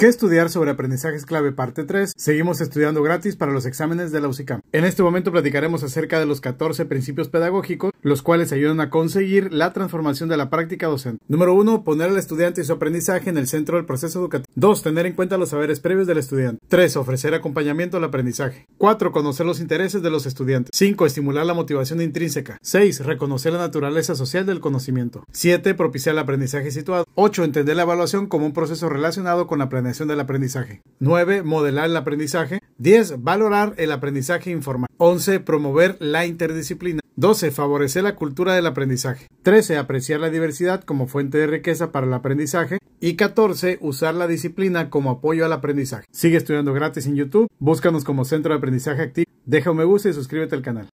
¿Qué estudiar sobre aprendizajes clave parte 3? Seguimos estudiando gratis para los exámenes de la UCICAM. En este momento platicaremos acerca de los 14 principios pedagógicos los cuales ayudan a conseguir la transformación de la práctica docente. Número 1. Poner al estudiante y su aprendizaje en el centro del proceso educativo. 2. Tener en cuenta los saberes previos del estudiante. 3. Ofrecer acompañamiento al aprendizaje. 4. Conocer los intereses de los estudiantes. 5. Estimular la motivación intrínseca. 6. Reconocer la naturaleza social del conocimiento. 7. Propiciar el aprendizaje situado. 8. Entender la evaluación como un proceso relacionado con la planeación del aprendizaje. 9. Modelar el aprendizaje. 10. Valorar el aprendizaje informal. 11. Promover la interdisciplina. 12. Favorecer la cultura del aprendizaje. 13. Apreciar la diversidad como fuente de riqueza para el aprendizaje. Y 14. Usar la disciplina como apoyo al aprendizaje. Sigue estudiando gratis en YouTube. Búscanos como Centro de Aprendizaje Activo. Deja un me gusta y suscríbete al canal.